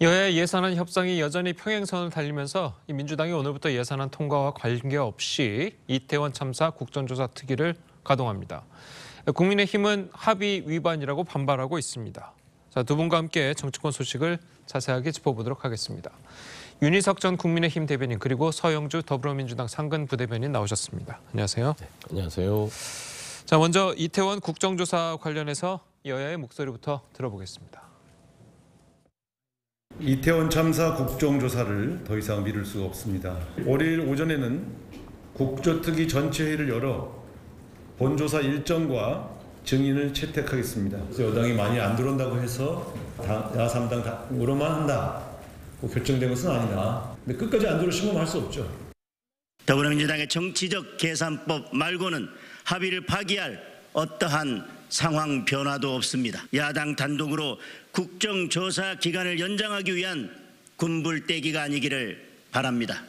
여야 예산안 협상이 여전히 평행선을 달리면서 민주당이 오늘부터 예산안 통과와 관계없이 이태원 참사 국정조사 특위를 가동합니다. 국민의힘은 합의 위반이라고 반발하고 있습니다. 자, 두 분과 함께 정치권 소식을 자세하게 짚어보도록 하겠습니다. 윤희석 전 국민의힘 대변인 그리고 서영주 더불어민주당 상근 부대변인 나오셨습니다. 안녕하세요. 네, 안녕하세요. 자, 먼저 이태원 국정조사 관련해서 여야의 목소리부터 들어보겠습니다. 이태원 참사 국정조사를 더 이상 미룰 수가 없습니다. 월요일 오전에는 국조특위 전체회의를 열어 본조사 일정과 증인을 채택하겠습니다. 여당이 많이 안 들어온다고 해서 야삼당으로만 한다. 뭐 결정된 것은 아니다. 근데 끝까지 안 들어오시면 뭐 할수 없죠. 더불어민주당의 정치적 계산법 말고는 합의를 파기할 어떠한 상황 변화도 없습니다. 야당 단독으로 국정조사 기간을 연장하기 위한 군불떼기가 아니기를 바랍니다.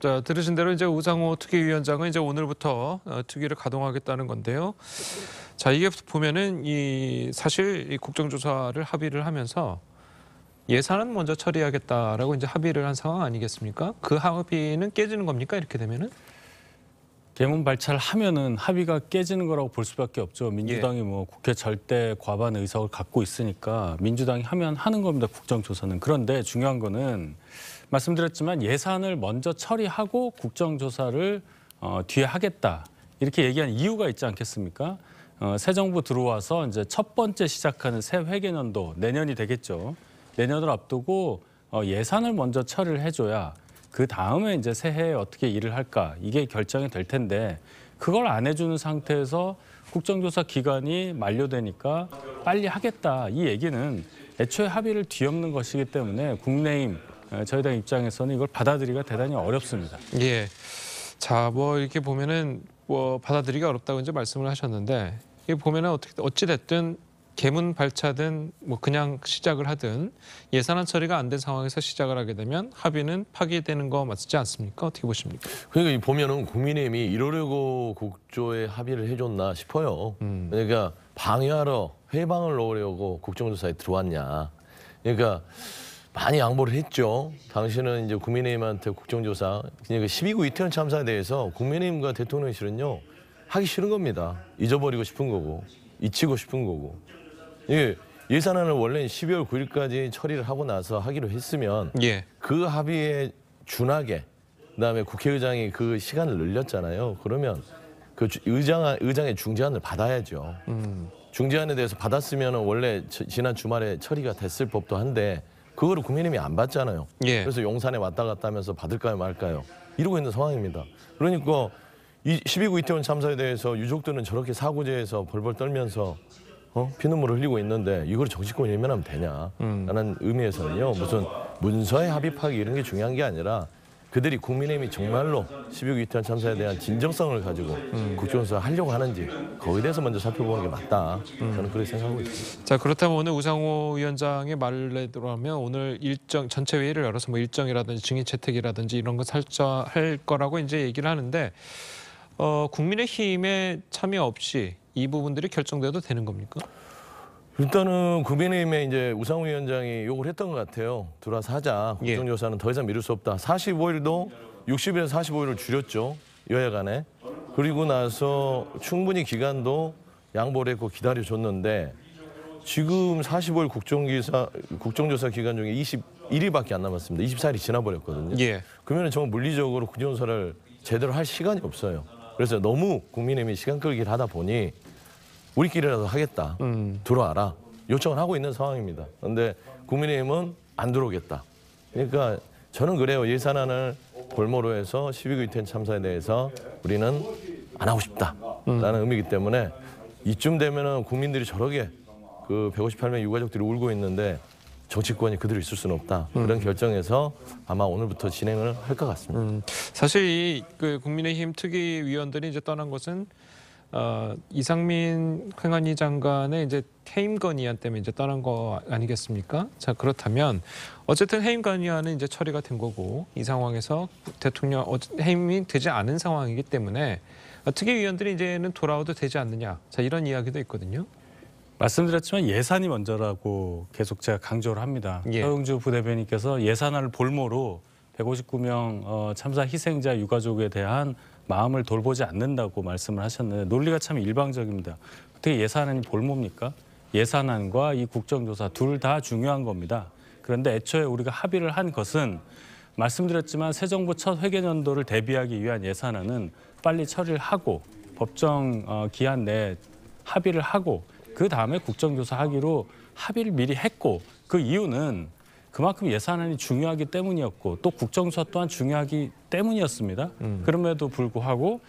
자, 들으신 대로 이제 우상호 특위위원장은 이제 오늘부터 어, 특위를 가동하겠다는 건데요. 자, 이게 보면은 이 사실 이 국정조사를 합의를 하면서 예산은 먼저 처리하겠다라고 이제 합의를 한 상황 아니겠습니까? 그 합의는 깨지는 겁니까? 이렇게 되면은? 계문 발차를하면은 합의가 깨지는 거라고 볼 수밖에 없죠. 민주당이 예. 뭐 국회 절대 과반 의석을 갖고 있으니까 민주당이 하면 하는 겁니다. 국정조사는. 그런데 중요한 거는 말씀드렸지만 예산을 먼저 처리하고 국정조사를 어, 뒤에 하겠다. 이렇게 얘기한 이유가 있지 않겠습니까? 어, 새 정부 들어와서 이제 첫 번째 시작하는 새 회계년도 내년이 되겠죠. 내년을 앞두고 어, 예산을 먼저 처리를 해줘야 그 다음에 이제 새해에 어떻게 일을 할까 이게 결정이 될 텐데 그걸 안 해주는 상태에서 국정조사 기간이 만료되니까 빨리 하겠다 이 얘기는 애초에 합의를 뒤엎는 것이기 때문에 국내임 어, 저희 당 입장에서는 이걸 받아들이기가 대단히 어렵습니다. 예. 자, 뭐 이렇게 보면은 뭐받아들이기 어렵다고 이제 말씀을 하셨는데 이 보면은 어떻게 어찌 됐든 개문 발차든 뭐 그냥 시작을 하든 예산안 처리가 안 된 상황에서 시작을 하게 되면 합의는 파기되는 거 맞지 않습니까? 어떻게 보십니까? 그러니까 보면은 국민의힘이 이러려고 국조에 합의를 해줬나 싶어요. 음. 그러니까 방해하러 회방을 넣으려고 국정조사에 들어왔냐. 그러니까 많이 양보를 했죠. 당신은 이제 국민의힘한테 국정조사, 그러니까 12구 그 이태원 참사에 대해서 국민의힘과 대통령실은요 하기 싫은 겁니다. 잊어버리고 싶은 거고 잊히고 싶은 거고 예. 예산안을 원래 12월 9일까지 처리를 하고 나서 하기로 했으면 예. 그 합의에 준하게 그다음에 국회의장이 그 시간을 늘렸잖아요. 그러면 그 의장 의장의 중재안을 받아야죠. 음. 중재안에 대해서 받았으면 원래 저- 지난 주말에 처리가 됐을 법도 한데 그거를 국민의힘이 안 받잖아요. 예. 그래서 용산에 왔다 갔다 하면서 받을까요 말까요 이러고 있는 상황입니다. 그러니까 이 12구 이태원 참사에 대해서 유족들은 저렇게 사고제에서 벌벌 떨면서 어? 피눈물을 흘리고 있는데 이걸 정치권 예면하면 되냐? 음. 라는 의미에서는요. 무슨 문서에 합의파기 이런 게 중요한 게 아니라 그들이 국민의힘이 정말로 16 위태안 참사에 대한 진정성을 가지고 음. 국정조사 하려고 하는지 거기에 대해서 먼저 살펴보는 게 맞다. 저는 그렇게 생각하고 있습니다. 자 그렇다면 오늘 우상호 위원장의 말을 내하면 오늘 일정 전체 회의를 열어서 뭐 일정이라든지 증인 채택이라든지 이런 거 살짝 할 거라고 이제 얘기를 하는데 어, 국민의힘의 참여 없이 이 부분들이 결정돼도 되는 겁니까? 일단은 국민의힘의 이제 우상호 위원장이 욕을 했던 것 같아요. 들어와서 하자. 예. 국정조사는 예. 더 이상 미룰 수 없다. 45일도 60일에서 45일을 줄였죠. 여야 간에. 그리고 나서 충분히 기간도 양보를 했고 기다려줬는데 지금 45일 국정기사, 국정조사 기간 중에 21일밖에 안 남았습니다. 24일이 지나버렸거든요. 예. 그러면 정말 물리적으로 국정조사를 제대로 할 시간이 없어요. 그래서 너무 국민의힘이 시간 끌기를 하다 보니 우리끼리라도 하겠다. 음. 들어와라. 요청을 하고 있는 상황입니다. 그런데 국민의힘은 안 들어오겠다. 그러니까 저는 그래요. 예산안을 골모로 해서 12구 이태원 참사에 대해서 우리는 안 하고 싶다라는 음. 의미이기 때문에 이쯤 되면은 국민들이 저렇게 그 158명 유가족들이 울고 있는데 정치권이 그대로 있을 수는 없다. 음. 그런 결정에서 아마 오늘부터 진행을 할 것 같습니다. 음. 사실 이그 국민의힘 특위 위원들이 이제 떠난 것은 어, 이상민 행안위 장관의 이제 해임 건의안 때문에 이제 떠난 거 아니겠습니까? 자 그렇다면 어쨌든 해임 건의안은 이제 처리가 된 거고 이 상황에서 대통령 어, 해임이 되지 않은 상황이기 때문에 아, 특위위원들이 이제는 돌아와도 되지 않느냐? 자 이런 이야기도 있거든요. 말씀드렸지만 예산이 먼저라고 계속 제가 강조를 합니다. 예. 서영주 부대변인께서 예산안을 볼모로 159명 어, 참사 희생자 유가족에 대한 마음을 돌보지 않는다고 말씀을 하셨는데 논리가 참 일방적입니다. 어떻게 예산안이 볼모입니까? 예산안과 이 국정조사 둘 다 중요한 겁니다. 그런데 애초에 우리가 합의를 한 것은 말씀드렸지만 새 정부 첫 회계연도를 대비하기 위한 예산안은 빨리 처리를 하고 법정 어, 기한 내 합의를 하고 그 다음에 국정조사 하기로 합의를 미리 했고 그 이유는 그만큼 예산안이 중요하기 때문이었고 또 국정수사 또한 중요하기 때문이었습니다. 음. 그럼에도 불구하고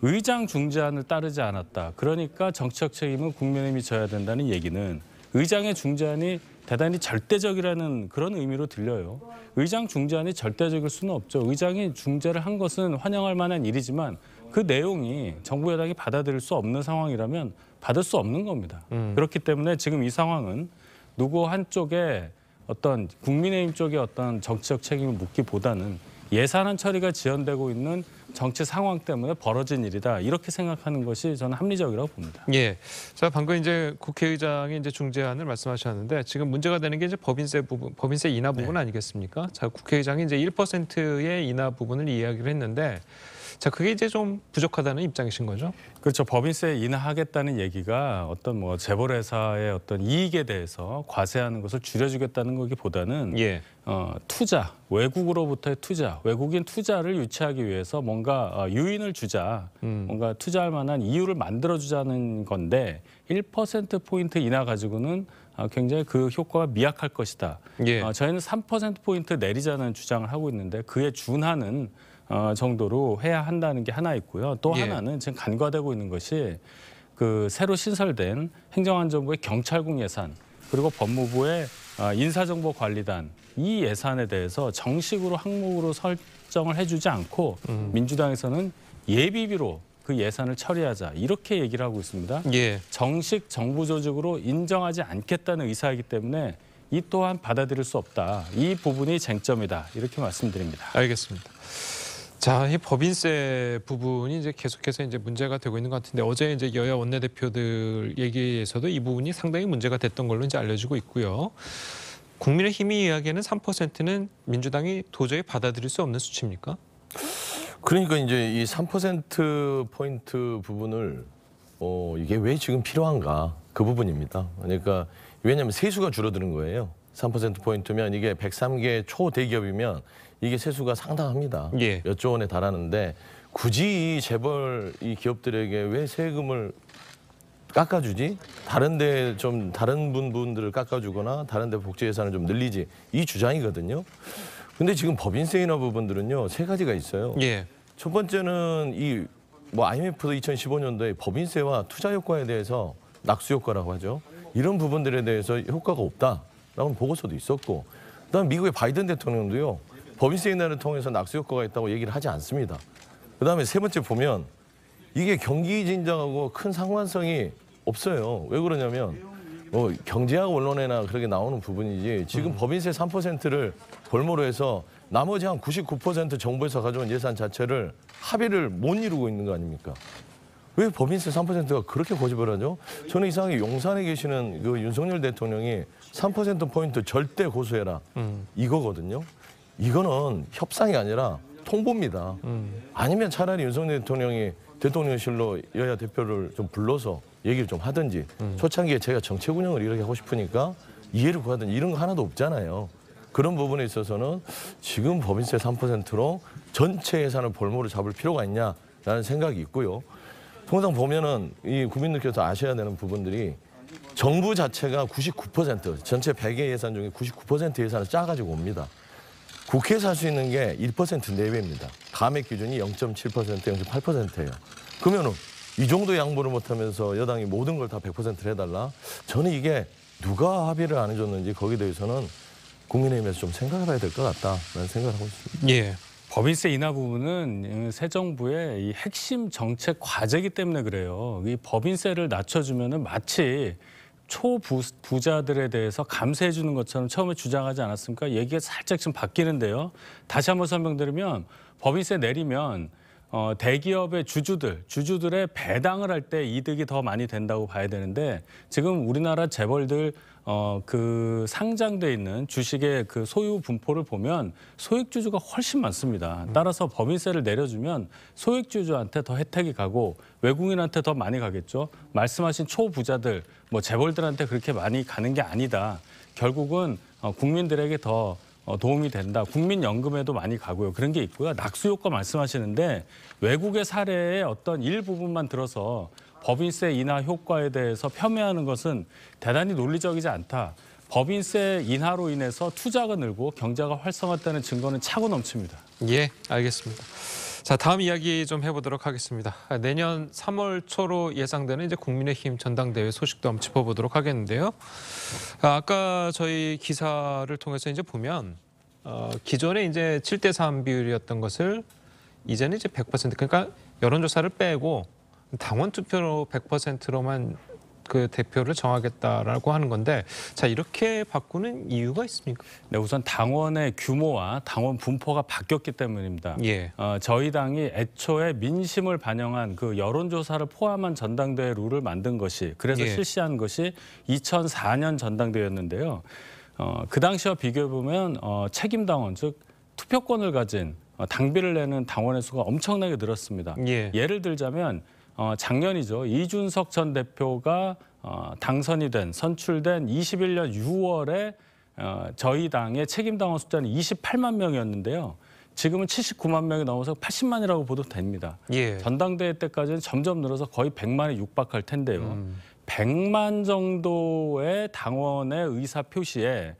의장 중재안을 따르지 않았다. 그러니까 정치적 책임은 국민의힘이 져야 된다는 얘기는 의장의 중재안이 대단히 절대적이라는 그런 의미로 들려요. 의장 중재안이 절대적일 수는 없죠. 의장이 중재를 한 것은 환영할 만한 일이지만 그 내용이 정부 여당이 받아들일 수 없는 상황이라면 받을 수 없는 겁니다. 음. 그렇기 때문에 지금 이 상황은 누구 한쪽에 어떤 국민의힘 쪽에 어떤 정치적 책임을 묻기보다는 예산안 처리가 지연되고 있는 정치 상황 때문에 벌어진 일이다 이렇게 생각하는 것이 저는 합리적이라고 봅니다. 예, 자 방금 이제 국회의장이 이제 중재안을 말씀하셨는데 지금 문제가 되는 게 이제 법인세 부분, 법인세 인하 부분 네. 아니겠습니까? 자 국회의장이 이제 1%의 인하 부분을 이야기를 했는데 자 그게 이제 좀 부족하다는 입장이신 거죠? 그렇죠. 법인세 인하하겠다는 얘기가 어떤 뭐 재벌회사의 어떤 이익에 대해서 과세하는 것을 줄여주겠다는 거기보다는 예. 어, 투자, 외국으로부터의 투자, 외국인 투자를 유치하기 위해서 뭔가 어, 유인을 주자, 음. 뭔가 투자할 만한 이유를 만들어주자는 건데 1%포인트 인하 가지고는 어, 굉장히 그 효과가 미약할 것이다. 예. 어, 저희는 3%포인트 내리자는 주장을 하고 있는데 그에 준하는 어, 정도로 해야 한다는 게 하나 있고요. 또 예. 하나는 지금 간과되고 있는 것이 그 새로 신설된 행정안전부의 경찰국 예산 그리고 법무부의 어, 인사정보관리단 이 예산에 대해서 정식으로 항목으로 설정을 해주지 않고 음. 민주당에서는 예비비로 그 예산을 처리하자 이렇게 얘기를 하고 있습니다. 예. 정식 정부 조직으로 인정하지 않겠다는 의사이기 때문에 이 또한 받아들일 수 없다. 이 부분이 쟁점이다. 이렇게 말씀드립니다. 알겠습니다. 자, 이 법인세 부분이 이제 계속해서 이제 문제가 되고 있는 것 같은데 어제 이제 여야 원내대표들 얘기에서도 이 부분이 상당히 문제가 됐던 걸로 이제 알려지고 있고요. 국민의힘이 이야기하는 3%는 민주당이 도저히 받아들일 수 없는 수치입니까? 그러니까 이제 이 3% 포인트 부분을 어 이게 왜 지금 필요한가 그 부분입니다. 그러니까 왜냐면 세수가 줄어드는 거예요. 3%포인트면 이게 103개 초대기업이면 이게 세수가 상당합니다. 예. 몇조 원에 달하는데 굳이 이 재벌 이 기업들에게 왜 세금을 깎아주지? 다른 데 좀 다른 분들을 깎아주거나 다른 데 복지 예산을 좀 늘리지. 이 주장이거든요. 근데 지금 법인세 이하 부분들은요. 세 가지가 있어요. 예. 첫 번째는 이 뭐 IMF도 2015년도에 법인세와 투자 효과에 대해서 낙수 효과라고 하죠. 이런 부분들에 대해서 효과가 없다. 라는 보고서도 있었고 그다음 미국의 바이든 대통령도요. 법인 세인나를 통해서 낙수 효과가 있다고 얘기를 하지 않습니다. 그다음에 세 번째 보면 이게 경기 진정하고큰 상관성이 없어요. 왜 그러냐면 뭐 경제학 원론에나 그렇게 나오는 부분이지 지금 법인세 음. 3%를 골모로 해서 나머지 한 99% 정부에서 가져온 예산 자체를 합의를 못 이루고 있는 거 아닙니까? 왜 법인세 3%가 그렇게 고집을 하죠? 저는 이상하게 용산에 계시는 그 윤석열 대통령이 3%포인트 절대 고수해라. 음. 이거거든요. 이거는 협상이 아니라 통보입니다. 음. 아니면 차라리 윤석열 대통령이 대통령실로 여야 대표를 좀 불러서 얘기를 좀 하든지 음. 초창기에 제가 정책 운영을 이렇게 하고 싶으니까 이해를 구하든지 이런 거 하나도 없잖아요. 그런 부분에 있어서는 지금 법인세 3%로 전체 예산을 볼모로 잡을 필요가 있냐라는 생각이 있고요. 통상 보면은 이 국민들께서 아셔야 되는 부분들이 정부 자체가 99% 전체 100개 예산 중에 99% 예산을 짜가지고 옵니다. 국회에서 할 수 있는 게 1% 내외입니다. 감액 기준이 0.7% 0.8%예요. 그러면은 이 정도 양보를 못하면서 여당이 모든 걸 다 100%를 해달라? 저는 이게 누가 합의를 안 해줬는지 거기에 대해서는 국민의힘에서 좀 생각해봐야 될 것 같다라는 생각을 하고 있습니다. 예. 법인세 인하 부분은 새 정부의 이 핵심 정책 과제이기 때문에 그래요. 이 법인세를 낮춰주면 마치 초부자들에 대해서 감세해 주는 것처럼 처음에 주장하지 않았습니까? 얘기가 살짝 좀 바뀌는데요. 다시 한번 설명드리면 법인세 내리면 어, 대기업의 주주들, 주주들의 배당을 할 때 이득이 더 많이 된다고 봐야 되는데 지금 우리나라 재벌들 어, 그 상장돼 있는 주식의 그 소유 분포를 보면 소액주주가 훨씬 많습니다. 따라서 법인세를 내려주면 소액주주한테 더 혜택이 가고 외국인한테 더 많이 가겠죠. 말씀하신 초부자들, 뭐 재벌들한테 그렇게 많이 가는 게 아니다. 결국은 어, 국민들에게 더 어, 도움이 된다. 국민연금에도 많이 가고요. 그런 게 있고요. 낙수 효과 말씀하시는데 외국의 사례의 어떤 일부분만 들어서 법인세 인하 효과에 대해서 폄훼하는 것은 대단히 논리적이지 않다. 법인세 인하로 인해서 투자가 늘고 경제가 활성화되는 증거는 차고 넘칩니다. 예, 알겠습니다. 자 다음 이야기 좀 해보도록 하겠습니다. 내년 3월 초로 예상되는 이제 국민의힘 전당대회 소식도 한번 짚어보도록 하겠는데요. 아, 아까 저희 기사를 통해서 이제 보면 어, 기존에 이제 7대 3 비율이었던 것을 이제는 이제 100% 그러니까 여론조사를 빼고 당원 투표로 100%로만 그 대표를 정하겠다라고 하는 건데 자 이렇게 바꾸는 이유가 있습니까? 네, 우선 당원의 규모와 당원 분포가 바뀌었기 때문입니다. 예. 어, 저희 당이 애초에 민심을 반영한 그 여론조사를 포함한 전당대회 룰을 만든 것이 그래서 예. 실시한 것이 2004년 전당대회였는데요. 어, 그 당시와 비교해 보면 어, 책임 당원 즉 투표권을 가진 어, 당비를 내는 당원의 수가 엄청나게 늘었습니다. 예. 예를 들자면 어, 작년이죠. 이준석 전 대표가 어, 당선이 된, 선출된 21년 6월에 어, 저희 당의 책임당원 숫자는 28만 명이었는데요. 지금은 79만 명이 넘어서 80만이라고 보도 됩니다. 예. 전당대회 때까지는 점점 늘어서 거의 100만에 육박할 텐데요. 음. 100만 정도의 당원의 의사 표시에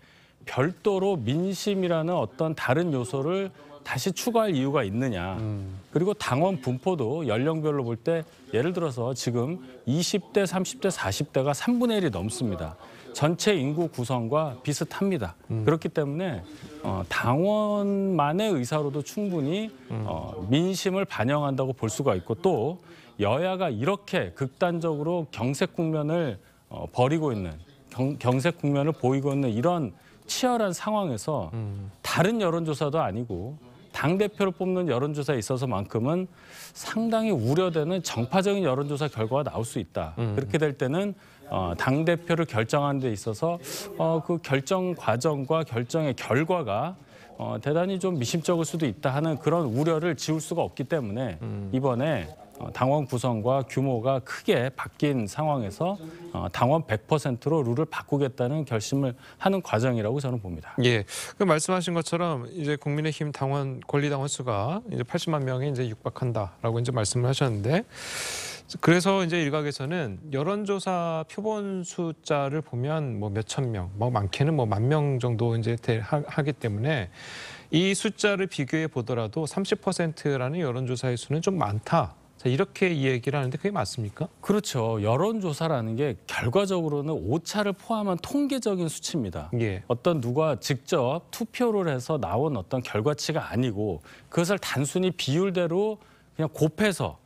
별도로 민심이라는 어떤 다른 요소를 다시 추가할 이유가 있느냐. 음. 그리고 당원 분포도 연령별로 볼 때 예를 들어서 지금 20대, 30대, 40대가 3분의 1이 넘습니다. 전체 인구 구성과 비슷합니다. 음. 그렇기 때문에 어, 당원만의 의사로도 충분히 음. 어, 민심을 반영한다고 볼 수가 있고 또 여야가 이렇게 극단적으로 경색 국면을 어, 벌이고 있는 경, 경색 국면을 보이고 있는 이런 치열한 상황에서 음. 다른 여론조사도 아니고 당 대표를 뽑는 여론조사에 있어서만큼은 상당히 우려되는 정파적인 여론조사 결과가 나올 수 있다. 음. 그렇게 될 때는 어, 당 대표를 결정하는 데 있어서 어, 그 결정 과정과 결정의 결과가 어, 대단히 좀 미심쩍을 수도 있다 하는 그런 우려를 지울 수가 없기 때문에 음. 이번에 어, 당원 구성과 규모가 크게 바뀐 상황에서 어, 당원 100%로 룰을 바꾸겠다는 결심을 하는 과정이라고 저는 봅니다. 예, 그 말씀하신 것처럼 이제 국민의힘 당원 권리당원 수가 이제 80만 명에 이제 육박한다라고 이제 말씀을 하셨는데 그래서 이제 일각에서는 여론조사 표본 숫자를 보면 뭐 몇 천 명, 뭐 많게는 뭐 만 명 정도 이제 하기 때문에 이 숫자를 비교해 보더라도 30%라는 여론조사의 수는 좀 많다. 자, 이렇게 이야기를 하는데 그게 맞습니까? 그렇죠. 여론조사라는 게 결과적으로는 오차를 포함한 통계적인 수치입니다. 예. 어떤 누가 직접 투표를 해서 나온 어떤 결과치가 아니고 그것을 단순히 비율대로 그냥 곱해서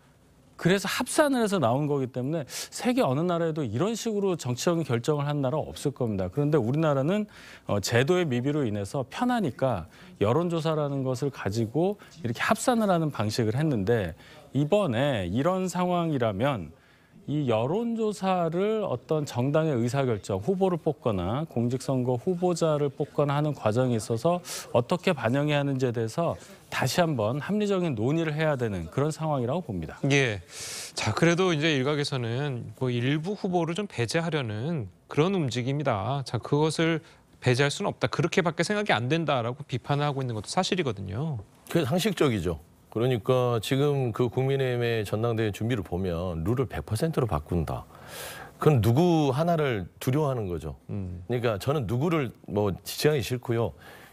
그래서 합산을 해서 나온 거기 때문에 세계 어느 나라에도 이런 식으로 정치적인 결정을 한 나라 없을 겁니다. 그런데 우리나라는 어, 제도의 미비로 인해서 편하니까 여론조사라는 것을 가지고 이렇게 합산을 하는 방식을 했는데 이번에 이런 상황이라면 이 여론조사를 어떤 정당의 의사결정, 후보를 뽑거나 공직선거 후보자를 뽑거나 하는 과정에 있어서 어떻게 반영해야 하는지에 대해서 다시 한번 합리적인 논의를 해야 되는 그런 상황이라고 봅니다. 예. 자, 그래도 이제 일각에서는 뭐 일부 후보를 좀 배제하려는 그런 움직임이다. 자, 그것을 배제할 수는 없다. 그렇게밖에 생각이 안 된다라고 비판을 하고 있는 것도 사실이거든요. 그게 상식적이죠. 그러니까 지금 그 국민의힘의 전당대회 준비를 보면 룰을 100%로 바꾼다. 그건 누구 하나를 두려워하는 거죠. 음. 그러니까 저는 누구를 뭐 지지하기 싫고요.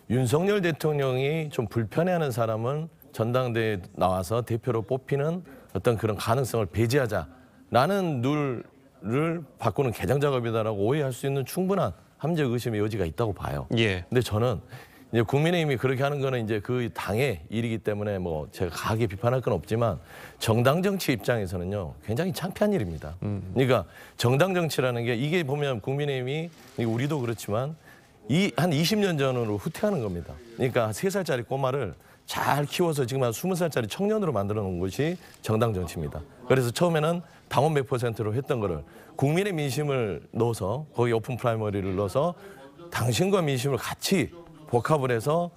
윤석열 대통령이 좀 불편해하는 사람은 전당대회 나와서 대표로 뽑히는 어떤 그런 가능성을 배제하자라는 룰을 바꾸는 개정 작업이다라고 오해할 수 있는 충분한 함적 의심의 여지가 있다고 봐요. 예. 근데 저는 이제 국민의힘이 그렇게 하는 거는 이제 그 당의 일이기 때문에 뭐 제가 강하게 비판할 건 없지만 정당 정치 입장에서는요 굉장히 창피한 일입니다. 음. 그러니까 정당 정치라는 게 이게 보면 국민의힘이 우리도 그렇지만 이 한 20년 전으로 후퇴하는 겁니다. 그러니까 3살짜리 꼬마를 잘 키워서 지금 한 20살짜리 청년으로 만들어 놓은 것이 정당 정치입니다. 그래서 처음에는 당원 100%로 했던 거를 국민의 민심을 넣어서 거기 오픈 프라이머리를 넣어서 당신과 민심을 같이 복합을 해서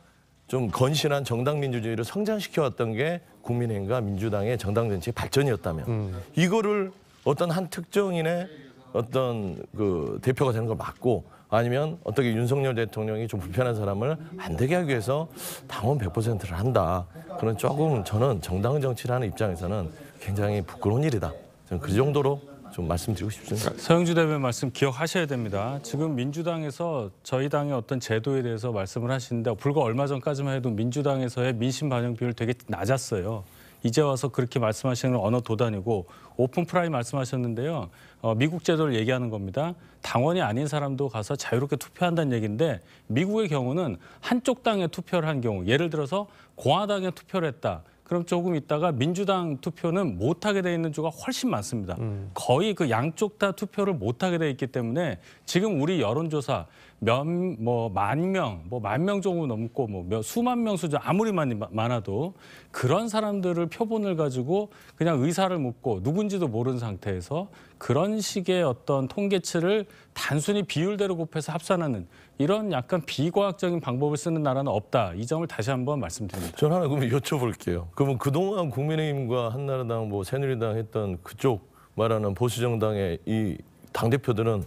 좀 건실한 정당 민주주의를 성장시켜왔던 게국민행과 민주당의 정당 정치의 발전이었다면 음. 이거를 어떤 한 특정인의 어떤 그 대표가 되는 걸 막고 아니면 어떻게 윤석열 대통령이 좀 불편한 사람을 안 되게 하기 위해서 당원 100%를 한다. 그런 조금 저는 정당 정치라는 입장에서는 굉장히 부끄러운 일이다. 저는 그 정도로 좀 말씀드리고 싶습니다. 그러니까 서영주 대표 말씀 기억하셔야 됩니다. 지금 민주당에서 저희 당의 어떤 제도에 대해서 말씀을 하시는데 불과 얼마 전까지만 해도 민주당에서의 민심 반영 비율 되게 낮았어요. 이제 와서 그렇게 말씀하시는 언어 도단이고 오픈 프라이 말씀하셨는데요. 어, 미국 제도를 얘기하는 겁니다. 당원이 아닌 사람도 가서 자유롭게 투표한다는 얘기인데 미국의 경우는 한쪽 당에 투표를 한 경우 예를 들어서 공화당에 투표를 했다. 그럼 조금 있다가 민주당 투표는 못하게 돼 있는 주가 훨씬 많습니다. 음. 거의 그 양쪽 다 투표를 못하게 돼 있기 때문에 지금 우리 여론조사 몇뭐만 명, 뭐 만 명 정도 넘고 뭐 몇, 수만 명 수준 아무리 많이 많아도 그런 사람들을 표본을 가지고 그냥 의사를 묻고 누군지도 모르는 상태에서 그런 식의 어떤 통계치를 단순히 비율대로 곱해서 합산하는 이런 약간 비과학적인 방법을 쓰는 나라는 없다. 이 점을 다시 한번 말씀드립니다. 저는 하나 그러면 여쭤볼게요. 그러면 그동안 국민의힘과 한나라당, 뭐 새누리당 했던 그쪽 말하는 보수정당의 이 당대표들은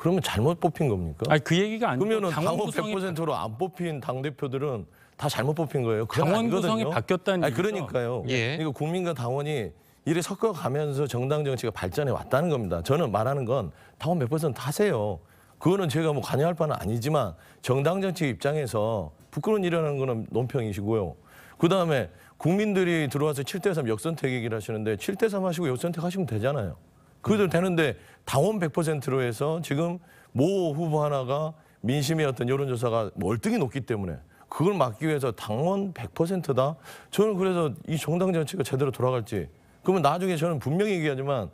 그러면 잘못 뽑힌 겁니까? 아니 그 얘기가 아니고 그러면은 당원 당원 구성이 100%로 안 뽑힌 당 대표들은 다 잘못 뽑힌 거예요. 그건 당원 아니거든요. 구성이 바뀌었다는 얘기죠. 그러니까요. 예. 그러니까 국민과 당원이 이래 섞어가면서 정당 정치가 발전해 왔다는 겁니다. 저는 말하는 건 당원 몇 퍼센트 하세요. 그거는 제가 뭐 관여할 바는 아니지만 정당 정치 입장에서 부끄러운 일이라는 거는 논평이시고요. 그다음에 국민들이 들어와서 7대3 역선택얘기를 하시는데 7대3 하시고 역선택 하시면 되잖아요. 그래도 되는데 당원 100%로 해서 지금 모 후보 하나가 민심의 어떤 여론조사가 월등히 높기 때문에 그걸 막기 위해서 당원 100%다? 저는 그래서 이 정당 정치가 제대로 돌아갈지 그러면 나중에 저는 분명히 얘기하지만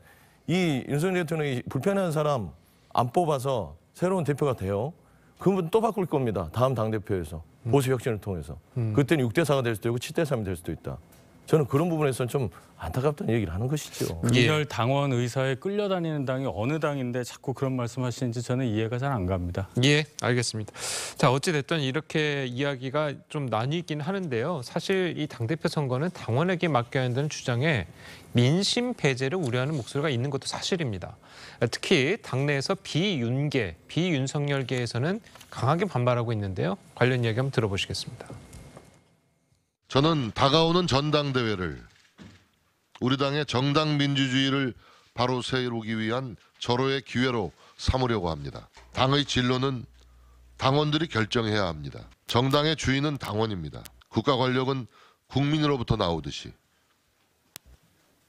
이 윤석열 대통령이 불편한 사람 안 뽑아서 새로운 대표가 돼요. 그러면 또 바꿀 겁니다. 다음 당대표에서. 보수 혁신을 통해서. 음. 그때는 6대4가 될 수도 있고 7대3이 될 수도 있다. 저는 그런 부분에서는 좀 안타깝다는 얘기를 하는 것이죠. 예. 윤열 당원 의사에 끌려다니는 당이 어느 당인데 자꾸 그런 말씀하시는지 저는 이해가 잘 안 갑니다. 예, 알겠습니다. 자, 어찌됐든 이렇게 이야기가 좀 나뉘긴 하는데요. 사실 이 당대표 선거는 당원에게 맡겨야 한다는 주장에 민심 배제를 우려하는 목소리가 있는 것도 사실입니다. 특히 당내에서 비윤계, 비윤석열계에서는 강하게 반발하고 있는데요. 관련 이야기 한번 들어보시겠습니다. 저는 다가오는 전당대회를 우리 당의 정당 민주주의를 바로 세우기 위한 절호의 기회로 삼으려고 합니다. 당의 진로는 당원들이 결정해야 합니다. 정당의 주인은 당원입니다. 국가 권력은 국민으로부터 나오듯이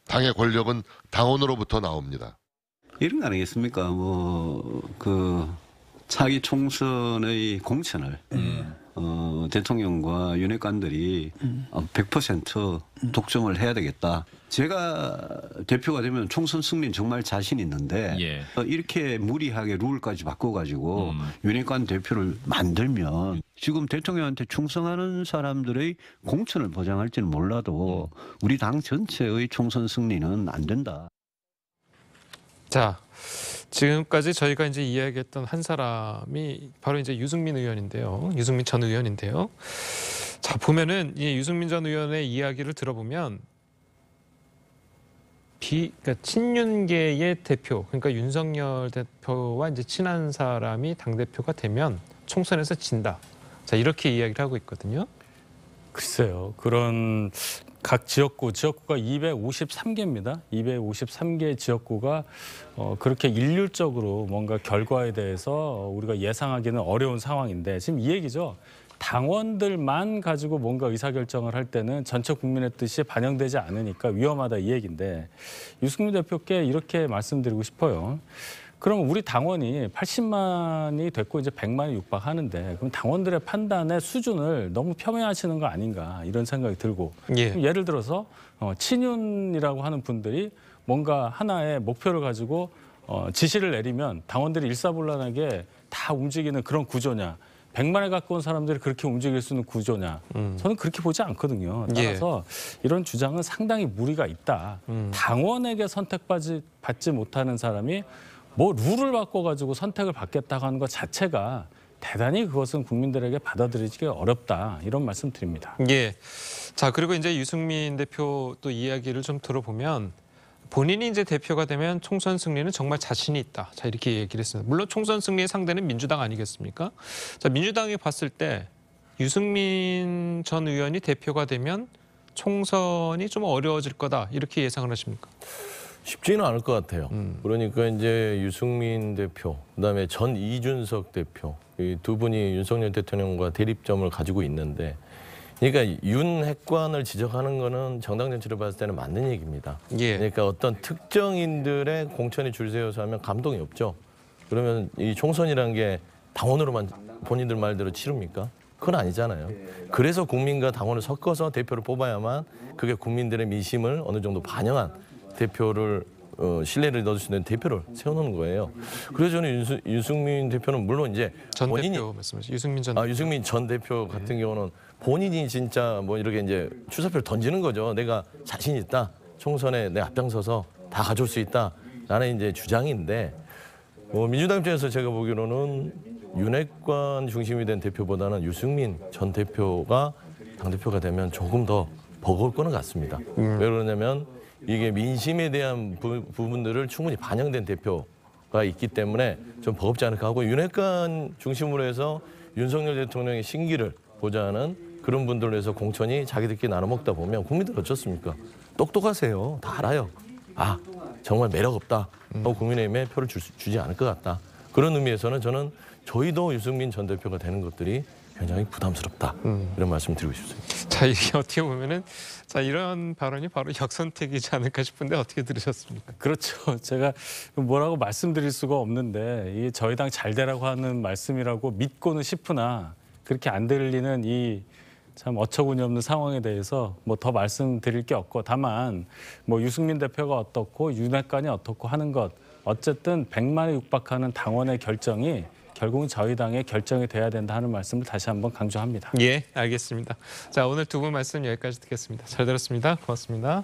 당의 권력은 당원으로부터 나옵니다. 이런 거 아니겠습니까? 뭐그 차기 총선의 공천을 음. 어, 대통령과 윤핵관들이 음. 어, 100% 독점을 해야 되겠다. 제가 대표가 되면 총선 승리는 정말 자신 있는데 예. 어, 이렇게 무리하게 룰까지 바꿔가지고 음. 윤핵관 대표를 만들면 지금 대통령한테 충성하는 사람들의 공천을 보장할지는 몰라도 음. 우리 당 전체의 총선 승리는 안 된다. 자. 지금까지 저희가 이제 이야기했던 한 사람이 바로 이제 유승민 의원인데요. 유승민 전 의원인데요. 자 보면은 이 유승민 전 의원의 이야기를 들어보면 비 그러니까 친윤계의 대표 그러니까 윤석열 대표와 이제 친한 사람이 당 대표가 되면 총선에서 진다. 자 이렇게 이야기를 하고 있거든요. 글쎄요 그런 각 지역구, 지역구가 253개입니다. 253개 지역구가 어, 그렇게 일률적으로 뭔가 결과에 대해서 우리가 예상하기는 어려운 상황인데 지금 이 얘기죠. 당원들만 가지고 뭔가 의사결정을 할 때는 전체 국민의 뜻이 반영되지 않으니까 위험하다 이 얘기인데 유승민 대표께 이렇게 말씀드리고 싶어요. 그럼 우리 당원이 80만이 됐고 이제 100만이 육박하는데 그럼 당원들의 판단의 수준을 너무 폄훼하시는 거 아닌가 이런 생각이 들고 예. 예를 들어서 어, 친윤이라고 하는 분들이 뭔가 하나의 목표를 가지고 어, 지시를 내리면 당원들이 일사불란하게 다 움직이는 그런 구조냐 100만에 가까운 사람들이 그렇게 움직일 수 있는 구조냐 음. 저는 그렇게 보지 않거든요. 예. 따라서 예. 이런 주장은 상당히 무리가 있다. 음. 당원에게 선택받지 받지 못하는 사람이 뭐 룰을 바꿔가지고 선택을 받겠다고 하는 것 자체가 대단히 그것은 국민들에게 받아들이기 어렵다 이런 말씀드립니다. 예. 자 그리고 이제 유승민 대표 또 이야기를 좀 들어보면 본인이 이제 대표가 되면 총선 승리는 정말 자신이 있다. 자 이렇게 얘기를 했습니다. 물론 총선 승리의 상대는 민주당 아니겠습니까? 자 민주당이 봤을 때 유승민 전 의원이 대표가 되면 총선이 좀 어려워질 거다 이렇게 예상을 하십니까? 쉽지는 않을 것 같아요. 음. 그러니까 이제 유승민 대표, 그다음에 전 이준석 대표 이 두 분이 윤석열 대통령과 대립점을 가지고 있는데, 그러니까 윤 핵관을 지적하는 거는 정당 정치를 봤을 때는 맞는 얘기입니다. 예. 그러니까 어떤 특정인들의 공천에 줄 세워서 하면 감동이 없죠. 그러면 이 총선이라는 게 당원으로만 본인들 말대로 치릅니까? 그건 아니잖아요. 그래서 국민과 당원을 섞어서 대표를 뽑아야만 그게 국민들의 민심을 어느 정도 반영한 대표를 어, 신뢰를 넣을 수 있는 대표를 세워놓는 거예요. 그래서 저는 윤수, 유승민 대표는 물론 이제 전 본인이 대표 말씀하시 유승민 전아 유승민 전 대표 같은 네. 경우는 본인이 진짜 뭐 이렇게 이제 추사표를 던지는 거죠. 내가 자신 있다. 총선에 내 앞장서서 다 가져올 수 있다. 나는 이제 주장인데 뭐 민주당 입장에서 제가 보기로는 윤핵관 중심이 된 대표보다는 유승민 전 대표가 당 대표가 되면 조금 더 버거울 거는 같습니다. 음. 왜 그러냐면 이게 민심에 대한 부, 분들을 충분히 반영된 대표가 있기 때문에 좀 버겁지 않을까 하고 윤핵관 중심으로 해서 윤석열 대통령의 신기를 보자는 그런 분들로 해서 공천이 자기들끼리 나눠 먹다 보면 국민들 어떻습니까? 똑똑하세요. 다 알아요. 아 정말 매력 없다. 하 국민의힘에 표를 주, 주지 않을 것 같다. 그런 의미에서는 저는 저희도 유승민 전 대표가 되는 것들이 굉장히 부담스럽다 음. 이런 말씀 드리고 싶습니다. 자 이게 어떻게 보면은 자 이런 발언이 바로 역선택이지 않을까 싶은데 어떻게 들으셨습니까? 그렇죠. 제가 뭐라고 말씀드릴 수가 없는데 이게 저희 당잘 되라고 하는 말씀이라고 믿고는 싶으나 그렇게 안 들리는 이 참 어처구니 없는 상황에 대해서 뭐 더 말씀드릴 게 없고 다만 뭐 유승민 대표가 어떻고 윤핵관이 어떻고 하는 것 어쨌든 1만에 육박하는 당원의 결정이 결국은 자유당의 결정이 돼야 된다 하는 말씀을 다시 한번 강조합니다. 예, 알겠습니다. 자, 오늘 두 분 말씀 여기까지 듣겠습니다. 잘 들었습니다. 고맙습니다.